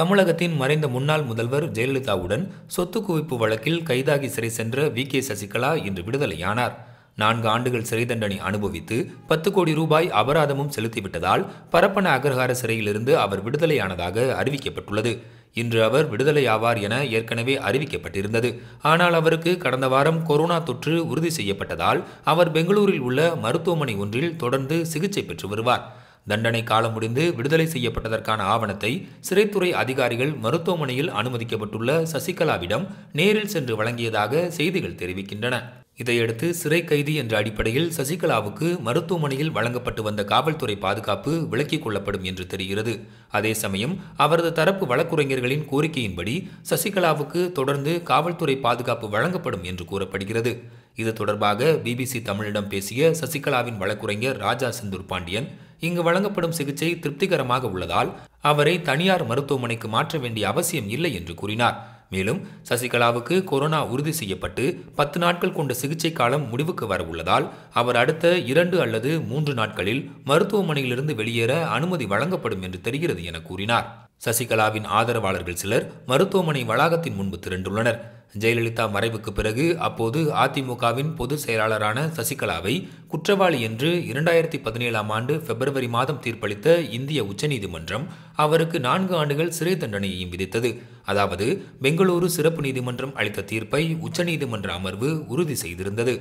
தமிழகத்தின் மறைந்த முன்னாள் முதல்வர் ஜெயலலிதாவுடன் சொத்து குவிப்பு வழக்கில் கைதாகி சிறை சென்ற வி கே சசிகலா இன்று விடுதலையானார் நான்கு ஆண்டுகள் சிறை தண்டனை அனுபவித்து பத்து கோடி ரூபாய் அபராதமும் செலுத்திவிட்டதால் பரப்பன அகரஹார சிறையிலிருந்து அவர் விடுதலையானதாக அறிவிக்கப்பட்டுள்ளது இன்று அவர் விடுதலையாவார் என ஏற்கனவே அறிவிக்கப்பட்டிருந்தது ஆனால் அவருக்கு கடந்த வாரம் கொரோனா தொற்று உறுதி செய்யப்பட்டதால் அவர் பெங்களூரில் உள்ள மருத்துவமனை ஒன்றில் தொடர்ந்து சிகிச்சை பெற்று வருவார் தண்டனை காலம் முடிந்து விடுதலை செய்யப்பட்டதற்கான ஆவணத்தை சிறைத்துறை அதிகாரிகள் மருத்துவமனையில் அனுமதிக்கப்பட்டுள்ள சசிகலாவிடம் நேரில் சென்று வழங்கியதாக செய்திகள் தெரிவிக்கின்றன இதையடுத்து சிறை கைதி என்ற அடிப்படையில் சசிகலாவுக்கு மருத்துவமனையில் வழங்கப்பட்டு வந்த காவல்துறை பாதுகாப்பு விலக்கிக் கொள்ளப்படும் என்று தெரிகிறது அதே சமயம் அவரது தரப்பு வழக்குரைஞர்களின் கோரிக்கையின்படி சசிகலாவுக்கு தொடர்ந்து காவல்துறை பாதுகாப்பு வழங்கப்படும் என்று கூறப்படுகிறது இது தொடர்பாக பிபிசி தமிழிடம் பேசிய சசிகலாவின் வழக்குரைஞர் ராஜா செந்தூர் பாண்டியன் இங்கு வழங்கப்படும் சிகிச்சை திருப்திகரமாக உள்ளதால் அவரை தனியார் மருத்துவமனைக்கு மாற்ற வேண்டிய அவசியம் இல்லை என்று கூறினார் மேலும் சசிகலாவுக்கு கொரோனா உறுதி செய்யப்பட்டு பத்து நாட்கள் கொண்ட சிகிச்சை காலம் முடிவுக்கு வர உள்ளதால் அவர் அடுத்த இரண்டு அல்லது மூன்று நாட்களில் மருத்துவமனையிலிருந்து வெளியேற அனுமதி வழங்கப்படும் என்று தெரிகிறது என கூறினார் சசிகலாவின் ஆதரவாளர்கள் சிலர் மருத்துவமனை வளாகத்தின் முன்பு திரண்டுள்ளனர் ஜெயலலிதா மறைவுக்கு பிறகு அப்போது அதிமுகவின் பொதுச் செயலாளரான சசிகலாவை குற்றவாளி என்று இரண்டாயிரத்தி பதினேழாம் ஆண்டு பிப்ரவரி மாதம் தீர்ப்பளித்த இந்திய உச்சநீதிமன்றம் அவருக்கு நான்கு ஆண்டுகள் சிறை தண்டனையையும் விதித்தது அதாவது பெங்களூரு சிறப்பு நீதிமன்றம் அளித்த தீர்ப்பை உச்சநீதிமன்ற அமர்வு உறுதி செய்திருந்தது